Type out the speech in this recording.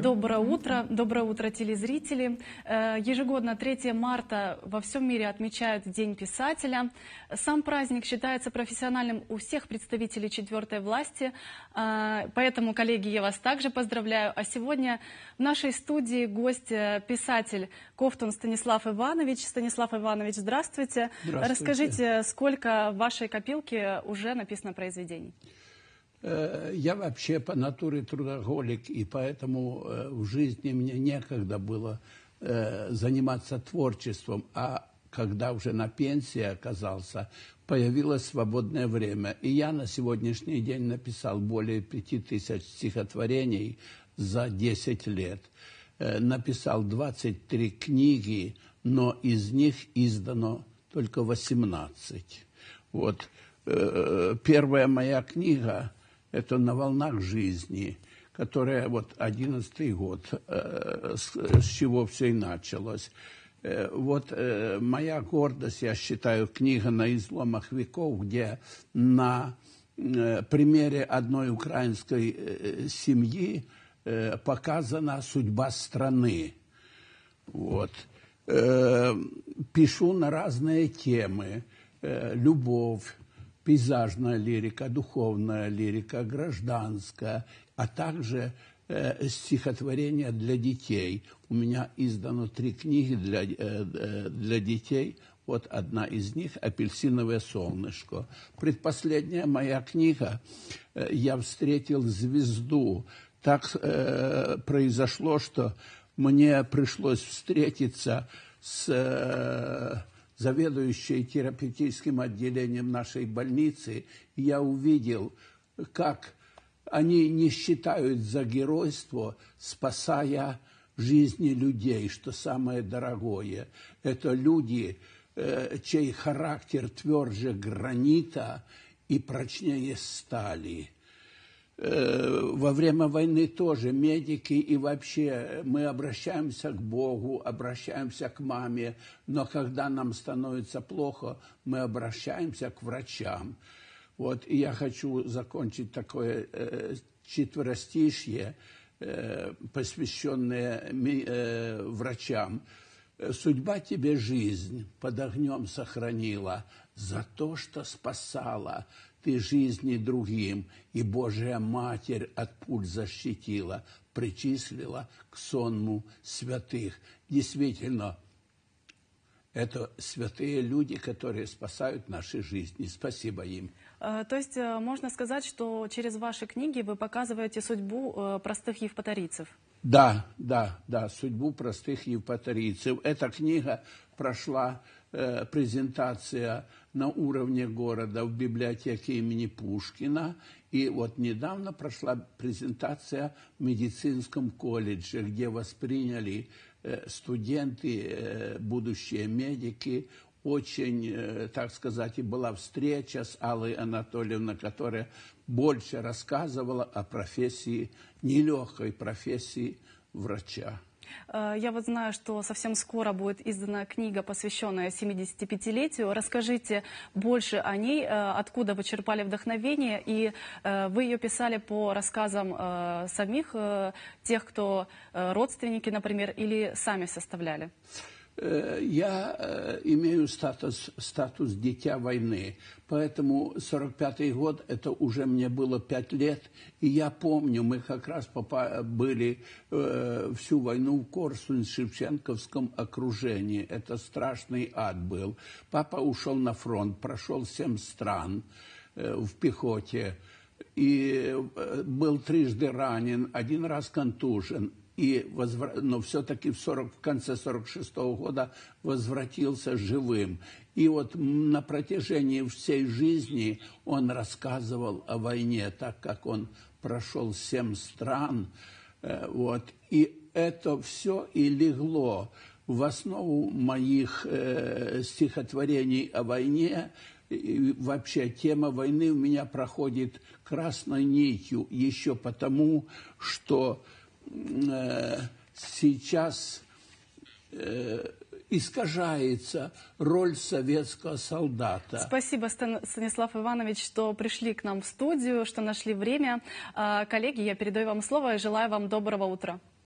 Доброе утро, доброе утро, телезрители. Э, ежегодно 3 марта во всем мире отмечают День писателя. Сам праздник считается профессиональным у всех представителей четвертой власти, э, поэтому, коллеги, я вас также поздравляю. А сегодня в нашей студии гость э, писатель Кофтун Станислав Иванович. Станислав Иванович, здравствуйте. здравствуйте. Расскажите, сколько в вашей копилке уже написано произведений? Э, я вообще по натуре трудоголик, и поэтому э, в жизни мне некогда было э, заниматься творчеством, а когда уже на пенсии оказался, появилось свободное время. И я на сегодняшний день написал более пяти тысяч стихотворений за 10 лет. Написал 23 книги, но из них издано только 18. Вот первая моя книга это на волнах жизни, которая вот одиннадцатый год, э, с, с чего все и началось. Э, вот э, моя гордость, я считаю, книга «На изломах веков», где на примере одной украинской семьи показана судьба страны. Вот. Пишу на разные темы. Любовь, пейзажная лирика, духовная лирика, гражданская, а также э, стихотворения для детей. У меня издано три книги для, э, э для детей. Вот одна из них «Апельсиновое солнышко». Предпоследняя моя книга э, «Я встретил звезду». Так э, произошло, что мне пришлось встретиться с... Э, заведующей терапевтическим отделением нашей больницы, я увидел, как они не считают за геройство, спасая жизни людей, что самое дорогое. Это люди, э, чей характер тверже гранита и прочнее стали. Э, во время войны тоже медики и вообще э, мы обращаемся к Богу, обращаемся к маме, но когда нам становится плохо, мы обращаемся к врачам. Вот, и я хочу закончить такое э, четверостишье, э, посвященное э, врачам. «Судьба тебе жизнь под огнем сохранила, за то, что спасала, ты жизни другим, и Божья Матерь от пуль защитила, причислила к сонму святых. Действительно, это святые люди, которые спасают наши жизни. Спасибо им. Э, то есть э, можно сказать, что через ваши книги вы показываете судьбу э, простых евпаторийцев? Да, да, да, «Судьбу простых евпаторийцев». Эта книга прошла э, презентация на уровне города в библиотеке имени Пушкина. И вот недавно прошла презентация в медицинском колледже, где восприняли э, студенты, э, будущие медики, очень, э, так сказать, и была встреча с Аллой Анатольевной, которая больше рассказывала о профессии, нелегкой профессии врача. Э, я вот знаю, что совсем скоро будет издана книга, посвященная 75-летию. Расскажите больше о ней, э, откуда вы черпали вдохновение, и вы ее писали по рассказам самих тех, кто родственники, например, или сами составляли? Э, я э, имею статус, статус дитя войны, поэтому 45-й год, это уже мне было 5 лет, и я помню, мы как раз попали, были э, всю войну в Корсунь-Шевченковском окружении, это страшный ад был. Папа ушел на фронт, прошел 7 стран э, в пехоте, и э, был трижды ранен, один раз контужен и возвра... но все-таки в, 40... в конце 46 -го года возвратился живым. И вот на протяжении всей жизни он рассказывал о войне, так как он прошел семь стран. Э, вот. И это все и легло в основу моих э, стихотворений о войне. И вообще тема войны у меня проходит красной нитью еще потому, что Э, сейчас э, искажается роль советского солдата. Спасибо, Станислав Иванович, что пришли к нам в студию, что нашли время. А, коллеги, я передаю вам слово и желаю вам доброго утра.